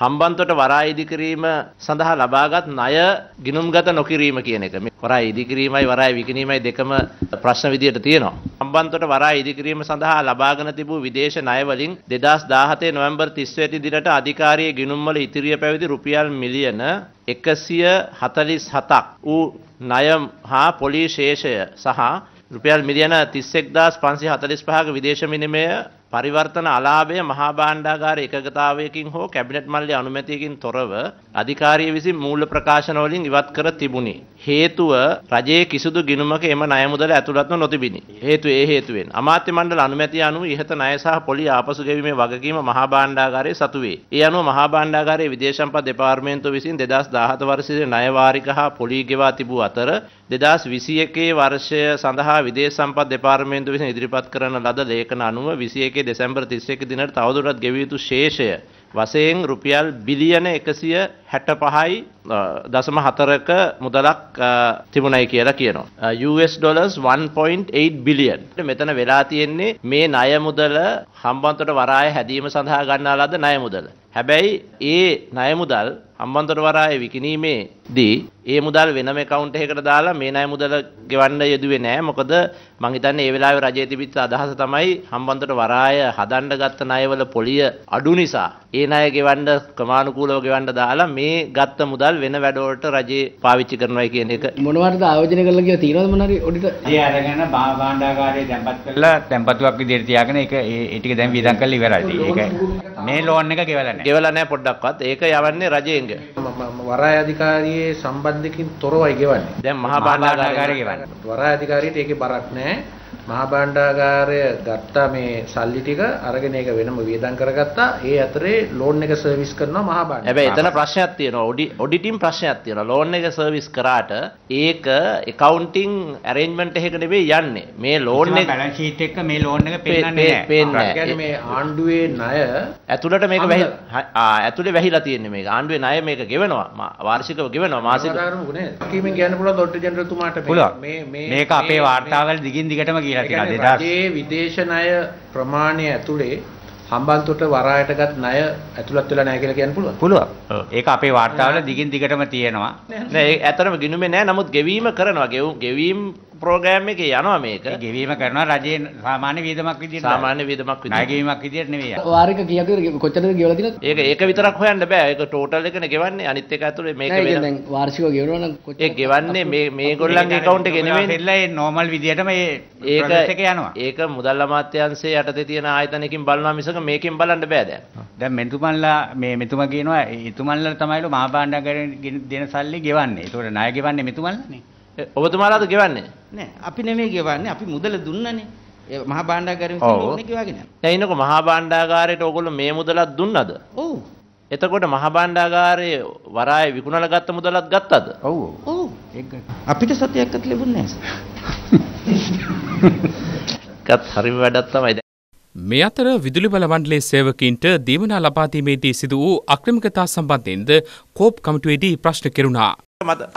හම්බන්තොට වරා ඉදිකිරීම සඳහා ලබාගත් ණය ගිනුම්ගත නොකිරීම කියන එක. මේ වරා ඉදිකිරීමයි වරා විකිණීමයි දෙකම ප්‍රශ්න විදියට තියෙනවා. හම්බන්තොට වරා ඉදිකිරීම සඳහා ලබාගෙන තිබූ විදේශ ණය වලින් 2017 නොවැම්බර් 30 වෙනි දිනට අධිකාරියේ ගිනුම්වල ඉතිරිය පැවති රුපියල් මිලියන 147ක් වූ ණය හා පොලි ශේෂය සහ රුපියල් මිලියන 31545ක විදේශ විනිමය පරිවර්තන අලාභය මහා භාණ්ඩාගාර එකගතාවයකින් හෝ කැබිනට් මල්ලි අනුමැතියකින් තොරව අධිකාරිය විසින් මූල්‍ය ප්‍රකාශන වලින් ඉවත් කර තිබුණි. හේතුව රජයේ කිසිදු ගිණුමක එම ණය මුදල ඇතුළත්ව නොතිබිනි. හේතුව ඒ හේතුවෙන් අමාත්‍ය මණ්ඩල අනුමැතිය අනුව ඉහත ණය සහ පොලි ආපසු ගෙවීමේ වගකීම මහා භාණ්ඩාගාරයේ සතු වේ. ඒ අනුව මහා භාණ්ඩාගාරයේ විදේශ සම්පත් දෙපාර්තමේන්තුව විසින් 2017 වර්ෂයේ ණය වාරික හා පොලි ගෙවා තිබූ අතර දෙදස් විසි එකේ වර්ෂය සඳහා විදේ සම්පත් දෙපාර්මේන්තු විසින් ඉදිරිපත් කරන ලද ලේඛන අනුව විසි එකේ දෙසැම්බර් 31 දිනට තවදුරටත් ගෙවිය යුතු ශේෂය වශයෙන් රුපියල් බිලියන 165යි දසම හතරක මුදලක් තිබුණයි කියලා කියනවා. US dollars 1.8 billion. මෙතන වෙලා තියෙන්නේ මේ ණය මුදල හම්බන්තොට වරාය හැදීම සඳහා ගන්නා ලද ණය මුදල. හැබැයි ඒ ණය මුදල් හම්බන්තොට වරාය විකිණීමේදී ඒ මුදල් වෙනම account එකකට දාලා මේ ණය මුදල ගෙවන්න යෙදුවේ නෑ. මොකද මං හිතන්නේ ඒ වෙලාවේ රජයේ තිබිච්ච අදහස තමයි හම්බන්තොට වරාය හදන්න ගත්ත ණයවල පොලිය අඩු නිසා ඒ ණය ගෙවන්න ක්‍රමානුකූලව ගෙවන්න දාලා මේ ගත්ත මුදල් දේවල් වෙන වැඩවලට රජයේ පාවිච්චි කරනවා කියන එක. මොනවද ආයෝජනය කරලා කියලා තියෙනවද මොනවාරි ඔඩිට? ඒ අරගෙන භාණ්ඩාගාරයේ තැම්පත් කරලා තැම්පතුවක් විදිහට තියාගෙන ඒක ඒ ටික දැන් වියදම් කරලා ඉවරයි. ඒක මේ ලෝන් එක ගෙවලා නැහැ. ගෙවලා නැහැ පොඩ්ඩක්වත්. ඒක යවන්නේ රජයෙන්. වරාය අධිකාරියේ සම්බන්ධකින් තොරවයි ගෙවන්නේ. දැන් මහා භාණ්ඩාගාරය ගෙවන්නේ. වරාය අධිකාරියට ඒකේ බරක් නැහැ. මහා භාණ්ඩාගාරය ගත්තා මේ සල්ලි ටික අරගෙන ඒක වෙනම වියදම් කරගත්තා. ඒ අතරේ ලෝන් එක සර්විස් කරනවා මහා භාණ්ඩ. හැබැයි එතන ප්‍රශ්නයක් තියෙනවා. ඔඩිටින් ප්‍රශ්නයක් තියෙනවා. ලෝන් එක සර්විස් කරාට ඒක accounting arrangement එකක නෙවෙයි යන්නේ. මේ ලෝන් එක බැලන්ස් ෂීට් එක මේ ලෝන් එක පෙන්නන්නේ නැහැ. කියන්නේ මේ ආණ්ඩුවේ ණය ඇතුළට මේක වැහි ඇතුළේ වැහිලා තියෙන්නේ මේක. ආණ්ඩුවේ ණය මේක ගෙවනවා. වාර්ෂිකව ගෙවනවා මාසිකව. කීමෙන් කියන්න පුළුවන් ඔඩිටර් ජෙනරල්තුමාට මේ මේ මේක අපේ වාර්තාවල දිගින් දිගටම කියන කියලා ටිකක් 2000 රටේ විදේශ ණය ප්‍රමාණය ඇතුලේ හම්බන්තොට වරායට ගත් ණය ඇතුළත් වෙලා නැහැ කියලා කියන්න පුළුවන්. පුළුවන්. ඒක අපේ වාර්තාවල දිගින් දිගටම තියෙනවා. නෑ ඇත්තටම ගිනුමේ නෑ නමුත් ගෙවීම කරනවා. ගෙවීම් ප්‍රෝග්‍රෑම් එකේ යනවා මේක. ගෙවීම කරනවා රජයේ සාමාන්‍ය වියදමක් විදියට. සාමාන්‍ය වියදමක් විදියට. ණය ගෙවීමක් විදියට නෙවෙයි. වාරික කීයක කොච්චරද ගෙවලා තියෙනවද? ඒක ඒක විතරක් හොයන්න බෑ. ඒක ටෝටල් එකනේ ගෙවන්නේ. අනිත් එක ඇතුලේ මේක වෙන. දැන් වාර්ෂිකව ගෙවනවා නම් කොච්චර? ඒ ගෙවන්නේ මේ මේගොල්ලන්ගේ account එකේ නෙවෙයි. දෙල්ලා ඒ normal විදියටම ඒ process එක යනවා. ඒක මුදල් අමාත්‍යාංශයේ යටතේ තියෙන ආයතනකින් බලනවා මිසක මේකෙන් බලන්න බෑ දැන්. දැන් මෙතුමන්ලා මේ මෙතුමා කියනවා එතුමන්ලා තමයිලු මහා භාණ්ඩගාරයෙන් දෙන සල්ලි ගෙවන්නේ. ඒතකොට ණය ගෙවන්නේ මෙතුමන්ලානේ. ඔබතුමාලාද ගෙවන්නේ? නෑ අපි නෙමෙයි ගෙවන්නේ අපි මුදල දුන්නනේ ඒ මහා භාණ්ඩාගාරයෙන් ඕනේ ගෙවාගෙන යනවා දැන් ඉන්නකො මහා භාණ්ඩාගාරයට ඕගොල්ලෝ මේ මුදලක් දුන්නද ඔව් එතකොට මහා භාණ්ඩාගාරයේ වරාය විකුණලා ගත්ත මුදලක් ගත්තද ඔව් ඔව් ඒක අපිට සතියක්වත් ලැබුණේ නෑ ගත් හරිම වැඩක් තමයි මේ අතර විදුලි බල මණ්ඩලයේ සේවකීන්ට දීමනා ලබා දීමේදී සිදු වූ අක්‍රමිකතා සම්බන්ධයෙන්ද කෝප් කමිටුවේදී ප්‍රශ්න කෙරුණා.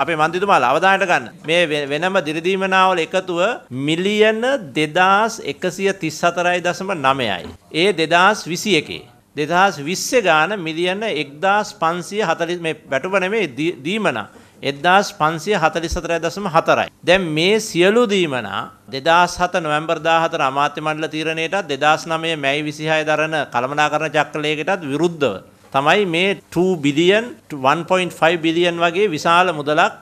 අපේ මන්තිතුමාල අවධානයට ගන්න මේ වෙනම දිරිදීමනාවල එකතුව මිලියන දෙදස් එකසිය තිස් හතරයි දසම නමයයි. ඒ දෙදස් විසි එකේ. දෙදහස් විස්්‍ය ගාන මිලියන එක්දස් පන්සිය හතලි මේ වැටුපන මේ දීමනා. එදදාස් පන්සිය හතලි සතරය දසම හතරයි. දැන් මේ සියලු දීමනා දෙදස් හත නොවැම්බර් දාහතර අමාත්‍ය මණ්ඩල තීරණයටත් දෙදස් නමය මැයි විසිහය දරන කළමනා කරන චක්කලයකටත් විරුද්ධව. තමයි මේ 2 බිලියන් 1.5 බිලියන් වගේ විශාල මුදලක්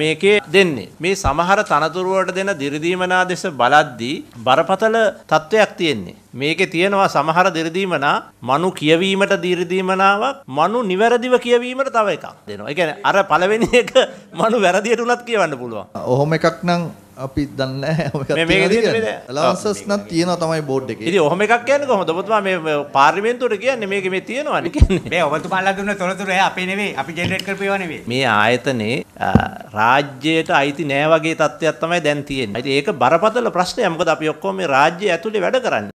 මේකේ දෙන්නේ. මේ සමහර තනතුරු වලට දෙන දිරිදීමනා දෙස බලද්දී බරපතල තත්වයක් තියෙන්නේ. මේකේ තියෙනවා සමහර දිරිදීමනා මනු කියවීමට දිරිදීමනාවක් මනු නිවැරදිව කියවීමට තව එකක් දෙනවා. ඒ කියන්නේ අර පළවෙනි එක මනු වැරදියට උනත් කියවන්න පුළුවන්. ඔහොම එකක් නම් අපි දන්නේ ලවන්සස් නත් තියෙනවා තමයි බෝඩ් එකේ. ඉතින් ඔහම එකක් කියන්නේ කොහොමද? ඔබතුමා මේ පාර්ලිමේන්තුවට කියන්නේ මේක මේ තියෙනවනේ කියන්නේ. මේ ඔබතුමාලා දුන්න තොරතුරු එහා අපේ නෙවෙයි. අපි ජෙනරේට් කරපු ඒවා නෙවෙයි. මේ ආයතනේ රාජ්‍යයට අයිති නෑ වගේ තත්ත්වයක් තමයි දැන් තියෙන්නේ. ඉතින් ඒක බරපතල ප්‍රශ්නයක්. මොකද අපි ඔක්කොම මේ රාජ්‍ය ඇතුලේ වැඩ කරන්නේ.